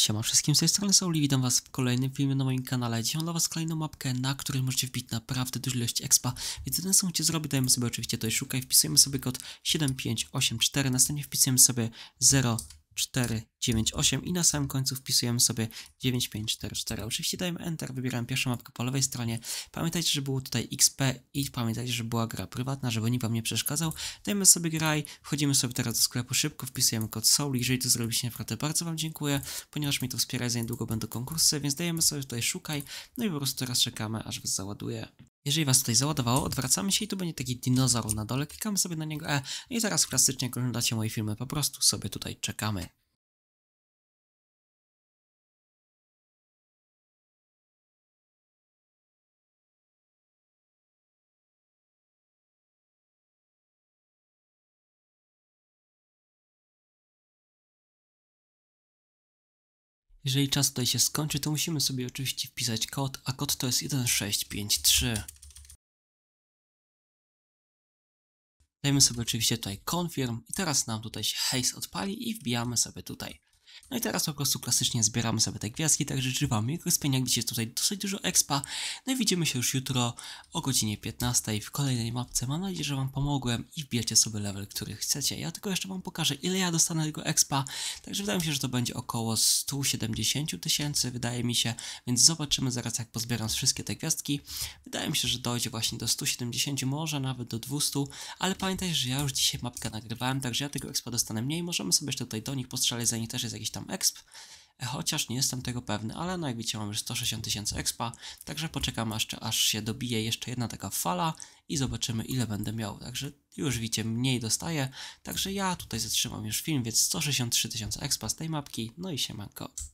Siema wszystkim, z tej strony Sauli, witam was w kolejnym filmie na moim kanale. Dzisiaj mam dla was kolejną mapkę, na której możecie wbić naprawdę dużą ilość expa, więc jedyne co musicie zrobić, dajemy sobie oczywiście tutaj szukaj, wpisujemy sobie kod 7584, następnie wpisujemy sobie 0 4, 9, 8 i na samym końcu wpisujemy sobie 9, 5, 4, 4. Oczywiście dajemy Enter, wybieramy pierwszą mapkę po lewej stronie. Pamiętajcie, że było tutaj XP i pamiętajcie, że była gra prywatna, żeby nikt wam nie przeszkadzał. Dajemy sobie graj, wchodzimy sobie teraz do sklepu szybko, wpisujemy kod SOUL. Jeżeli to zrobiliście naprawdę bardzo wam dziękuję, ponieważ mi to wspiera, za niedługo będą konkursy, więc dajemy sobie tutaj szukaj, no i po prostu teraz czekamy, aż was załaduje. Jeżeli was tutaj załadowało, odwracamy się i tu będzie taki dinozaur na dole, klikamy sobie na niego E i zaraz klasycznie jak oglądacie moje filmy, po prostu sobie tutaj czekamy. Jeżeli czas tutaj się skończy, to musimy sobie oczywiście wpisać kod, a kod to jest 1653. Dajemy sobie oczywiście tutaj confirm i teraz nam tutaj się hejs odpali i wbijamy sobie tutaj no i teraz po prostu klasycznie zbieramy sobie te gwiazdki, także życzę Wam miłego spędzenia, widzicie tutaj dosyć dużo expa. No i widzimy się już jutro o godzinie 15 w kolejnej mapce. Mam nadzieję, że Wam pomogłem i wbijecie sobie level, który chcecie. Ja tylko jeszcze Wam pokażę, ile ja dostanę tego expa, także wydaje mi się, że to będzie około 170 tysięcy, wydaje mi się, więc zobaczymy zaraz, jak pozbieram wszystkie te gwiazdki. Wydaje mi się, że dojdzie właśnie do 170, może nawet do 200, ale pamiętaj, że ja już dzisiaj mapkę nagrywałem, także ja tego expa dostanę mniej. Możemy sobie jeszcze tutaj do nich postrzelać, zanim też jest jakiś tam exp, chociaż nie jestem tego pewny, ale no jak widzicie mam już 160 tysięcy expa, także poczekam aż, aż się dobije jeszcze jedna taka fala i zobaczymy ile będę miał, także już widzicie mniej dostaję, także ja tutaj zatrzymam już film, więc 163 tysiące expa z tej mapki, no i siemanko.